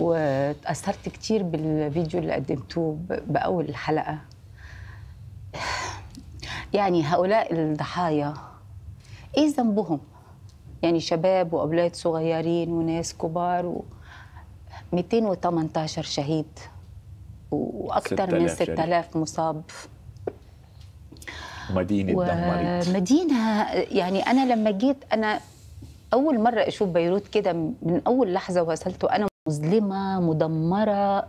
وتأثرت كتير بالفيديو اللي قدمتوه بأول حلقة يعني هؤلاء الضحايا إيه ذنبهم؟ يعني شباب وأولاد صغيرين وناس كبار و 218 شهيد وأكثر من 6000 مصاب مدينة و... مدينة يعني أنا لما جيت أنا أول مرة أشوف بيروت كده من أول لحظة وصلت وأنا مظلمة مدمرة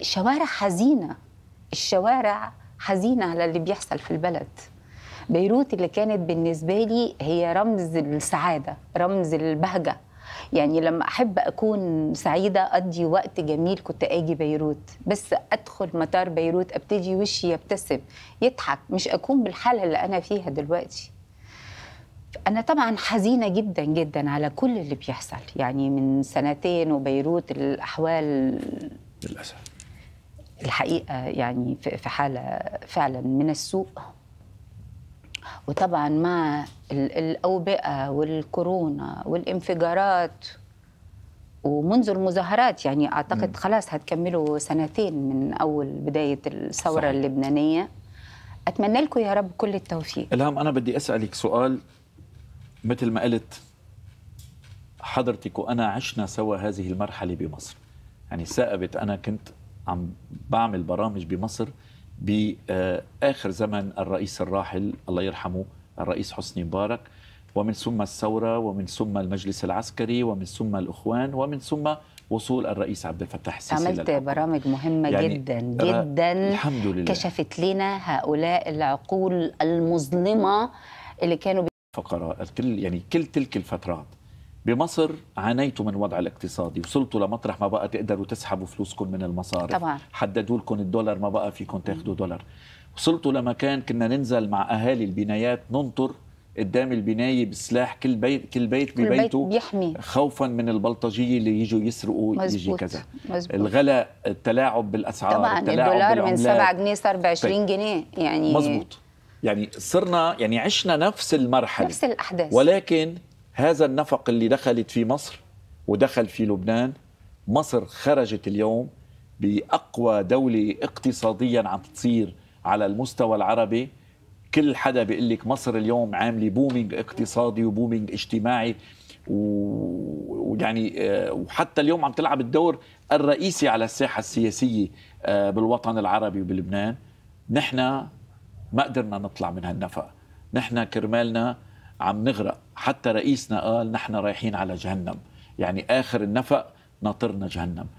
شوارع حزينة الشوارع حزينة على اللي بيحصل في البلد بيروت اللي كانت بالنسبة لي هي رمز السعادة رمز البهجة يعني لما أحب أكون سعيدة اقضي وقت جميل كنت أجي بيروت بس أدخل مطار بيروت أبتدي وشي يبتسم يضحك مش أكون بالحالة اللي أنا فيها دلوقتي أنا طبعا حزينة جدا جدا على كل اللي بيحصل يعني من سنتين وبيروت الأحوال للأسف الحقيقة يعني في حالة فعلا من السوء وطبعا مع الأوبئة والكورونا والانفجارات ومنذ المظاهرات يعني أعتقد خلاص هتكملوا سنتين من أول بداية الثورة اللبنانية أتمنى لكم يا رب كل التوفيق الهام أنا بدي أسألك سؤال مثل ما قلت حضرتك وأنا عشنا سوا هذه المرحلة بمصر يعني سأبت أنا كنت عم بعمل برامج بمصر بآخر آه، زمن الرئيس الراحل الله يرحمه الرئيس حسني مبارك ومن ثم الثورة ومن ثم المجلس العسكري ومن ثم الإخوان ومن ثم وصول الرئيس عبد الفتاح السيسي عملت برامج مهمة يعني جدا آه، جدا الحمد لله. كشفت لنا هؤلاء العقول المظلمة اللي كانوا فقرات يعني كل تلك الفترات بمصر عانيتوا من وضع الاقتصادي وصلتوا لمطرح ما بقى تقدروا تسحبوا فلوسكم من المصارف طبعا حددوا لكم الدولار ما بقى فيكم تاخذوا دولار وصلتوا لمكان كنا ننزل مع اهالي البنايات ننطر قدام البنايه بالسلاح كل بيت كل بيت ببيته بيحمي خوفا من البلطجيه اللي يجوا يسرقوا مزبوط. يجي كذا مزبوط. الغلاء التلاعب بالاسعار طبعا التلاعب الدولار من 7 جنيه صار ب طيب. 20 جنيه يعني مزبوط يعني صرنا يعني عشنا نفس المرحله نفس الاحداث ولكن هذا النفق اللي دخلت في مصر ودخل في لبنان مصر خرجت اليوم باقوى دوله اقتصاديا عم تصير على المستوى العربي كل حدا بيقول لك مصر اليوم عامله بومينج اقتصادي وبومينج اجتماعي ويعني آه، وحتى اليوم عم تلعب الدور الرئيسي على الساحه السياسيه آه، بالوطن العربي وبلبنان نحن ما قدرنا نطلع من هالنفق نحن كرمالنا عم نغرق حتى رئيسنا قال نحن رايحين على جهنم يعني آخر النفق ناطرنا جهنم